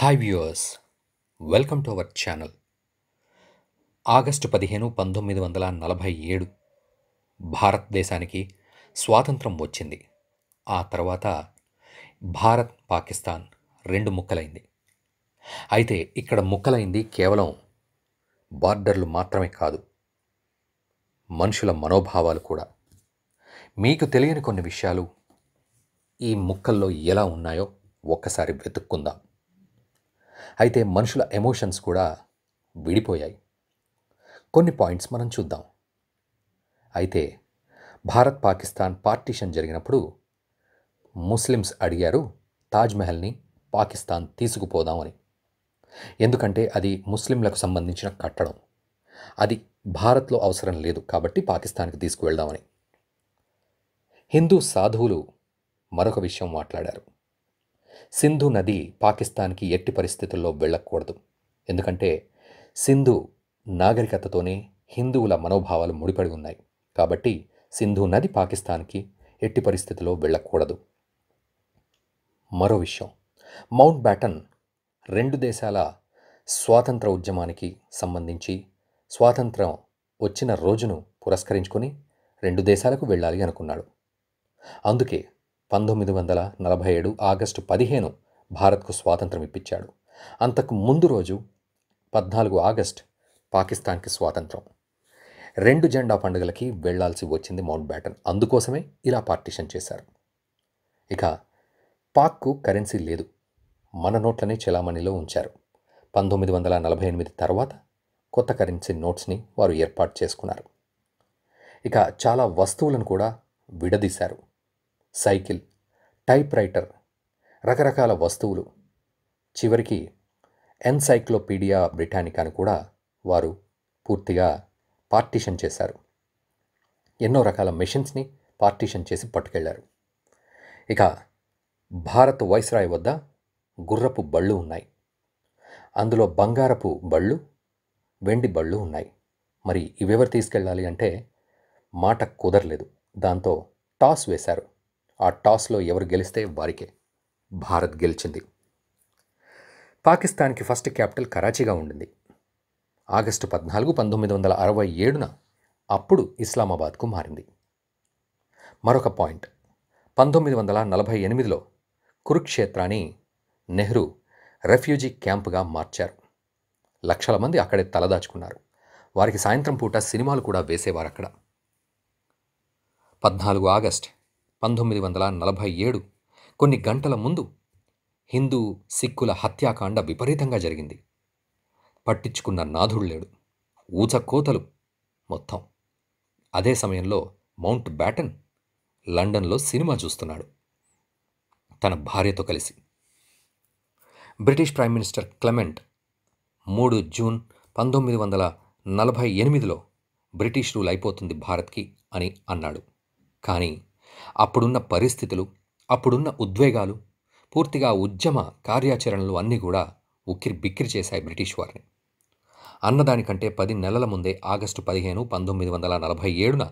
hi viewers welcome to our channel August పదిహేను పంతొమ్మిది వందల నలభై ఏడు భారతదేశానికి స్వాతంత్రం వచ్చింది ఆ తర్వాత భారత్ పాకిస్తాన్ రెండు ముక్కలైంది అయితే ఇక్కడ ముక్కలైంది కేవలం బార్డర్లు మాత్రమే కాదు మనుషుల మనోభావాలు కూడా మీకు తెలియని కొన్ని విషయాలు ఈ ముక్కల్లో ఎలా ఉన్నాయో ఒక్కసారి వెతుక్కుందాం అయితే మనుషుల ఎమోషన్స్ కూడా విడిపోయాయి కొన్ని పాయింట్స్ మనం చూద్దాం అయితే భారత్ పాకిస్తాన్ పార్టీషన్ జరిగినప్పుడు ముస్లిమ్స్ అడిగారు తాజ్మహల్ని పాకిస్తాన్ తీసుకుపోదామని ఎందుకంటే అది ముస్లింలకు సంబంధించిన కట్టడం అది భారత్లో అవసరం లేదు కాబట్టి పాకిస్తాన్కి తీసుకువెళ్దామని హిందూ సాధువులు మరొక విషయం మాట్లాడారు సింధు నది పాకిస్తాన్కి ఎట్టి పరిస్థితుల్లో వెళ్ళకూడదు ఎందుకంటే సింధు నాగరికతతోనే హిందువుల మనోభావాలు ముడిపడి ఉన్నాయి కాబట్టి సింధు నది పాకిస్తాన్కి ఎట్టి పరిస్థితిలో వెళ్ళకూడదు మరో విషయం మౌంట్ బ్యాటన్ రెండు దేశాల స్వాతంత్ర ఉద్యమానికి సంబంధించి స్వాతంత్రం వచ్చిన రోజును పురస్కరించుకొని రెండు దేశాలకు వెళ్ళాలి అనుకున్నాడు అందుకే పంతొమ్మిది వందల నలభై ఏడు ఆగస్టు పదిహేను భారత్కు స్వాతంత్రం ఇప్పించాడు అంతకు ముందు రోజు పద్నాలుగు ఆగస్ట్ పాకిస్తాన్కి స్వాతంత్రం రెండు జెండా పండుగలకి వెళ్లాల్సి వచ్చింది మౌంట్ బ్యాటన్ అందుకోసమే ఇలా పార్టీషన్ చేశారు ఇక పాక్కు కరెన్సీ లేదు మన నోట్లనే చెలామణిలో ఉంచారు పంతొమ్మిది వందల నలభై ఎనిమిది తర్వాత కొత్త కరెన్సీ నోట్స్ని వారు ఏర్పాటు చేసుకున్నారు ఇక చాలా వస్తువులను కూడా విడదీశారు సైకిల్ టైప్ రైటర్ రకరకాల వస్తువులు చివరికి ఎన్సైక్లోపీడియా బ్రిటానికాను కూడా వారు పూర్తిగా పార్టీషన్ చేశారు ఎన్నో రకాల మెషిన్స్ని పార్టీషన్ చేసి పట్టుకెళ్లారు ఇక భారత్ వైస్రాయ్ వద్ద గుర్రపు బళ్ళు ఉన్నాయి అందులో బంగారపు బళ్ళు వెండి బళ్ళు ఉన్నాయి మరి ఇవెవరు తీసుకెళ్ళాలి అంటే మాట కుదరలేదు దాంతో టాస్ వేశారు ఆ టాస్లో ఎవరు గెలిస్తే వారికే భారత్ గెలిచింది పాకిస్తాన్కి ఫస్ట్ క్యాపిటల్ కరాచీగా ఉండింది ఆగస్టు పద్నాలుగు పంతొమ్మిది వందల అరవై ఏడున అప్పుడు ఇస్లామాబాద్కు మారింది మరొక పాయింట్ పంతొమ్మిది వందల నలభై ఎనిమిదిలో కురుక్షేత్రాన్ని నెహ్రూ రెఫ్యూజీ క్యాంపుగా మార్చారు లక్షల మంది అక్కడే తలదాచుకున్నారు వారికి సాయంత్రం పూట సినిమాలు కూడా వేసేవారు అక్కడ పద్నాలుగు ఆగస్ట్ పంతొమ్మిది వందల నలభై ఏడు కొన్ని గంటల ముందు హిందూ సిక్కుల హత్యాకాండ విపరీతంగా జరిగింది పట్టించుకున్న నాథుడు లేడు ఊచకోతలు మొత్తం అదే సమయంలో మౌంట్ బ్యాటన్ లండన్లో సినిమా చూస్తున్నాడు తన భార్యతో కలిసి బ్రిటిష్ ప్రైమ్ మినిస్టర్ క్లెమెంట్ మూడు జూన్ పంతొమ్మిది వందల నలభై ఎనిమిదిలో బ్రిటిష్ రూల్ అయిపోతుంది భారత్కి అని అన్నాడు కానీ అప్పుడున్న పరిస్థితులు అప్పుడున్న ఉద్వేగాలు పూర్తిగా ఉద్యమ కార్యాచరణలు అన్నీ కూడా ఉక్కిరి బిక్కిరి చేశాయి బ్రిటిష్ వారిని అన్నదానికంటే పది నెలల ముందే ఆగస్టు పదిహేను పంతొమ్మిది వందల నలభై ఏడున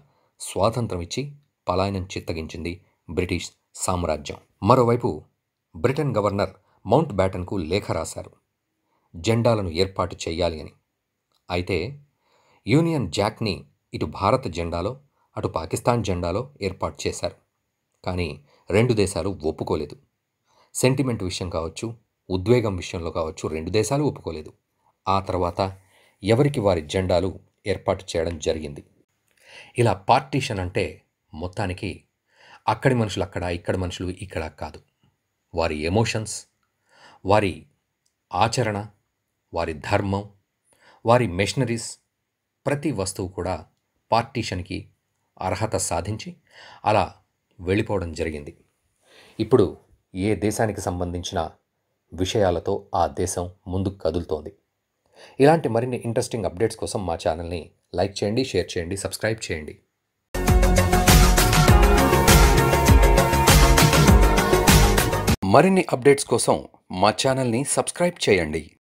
స్వాతంత్రం ఇచ్చి పలాయనం చిత్తగించింది బ్రిటిష్ సామ్రాజ్యం మరోవైపు బ్రిటన్ గవర్నర్ మౌంట్ బ్యాటన్కు లేఖ రాశారు జెండాలను ఏర్పాటు చేయాలి అని అయితే యూనియన్ జాక్ని ఇటు భారత జెండాలో అటు పాకిస్తాన్ జెండాలో ఏర్పాటు చేశారు కానీ రెండు దేశాలు ఒప్పుకోలేదు సెంటిమెంట్ విషయం కావచ్చు ఉద్వేగం విషయంలో కావచ్చు రెండు దేశాలు ఒప్పుకోలేదు ఆ తర్వాత ఎవరికి వారి జెండాలు ఏర్పాటు చేయడం జరిగింది ఇలా పార్టీషన్ అంటే మొత్తానికి అక్కడి మనుషులు అక్కడ ఇక్కడ మనుషులు ఇక్కడ కాదు వారి ఎమోషన్స్ వారి ఆచరణ వారి ధర్మం వారి మెషనరీస్ ప్రతి వస్తువు కూడా పార్టీషన్కి అర్హత సాధించి అలా వెళ్ళిపోవడం జరిగింది ఇప్పుడు ఏ దేశానికి సంబంధించిన విషయాలతో ఆ దేశం ముందుకు కదులుతోంది ఇలాంటి మరిన్ని ఇంట్రెస్టింగ్ అప్డేట్స్ కోసం మా ఛానల్ని లైక్ చేయండి షేర్ చేయండి సబ్స్క్రైబ్ చేయండి మరిన్ని అప్డేట్స్ కోసం మా ఛానల్ని సబ్స్క్రైబ్ చేయండి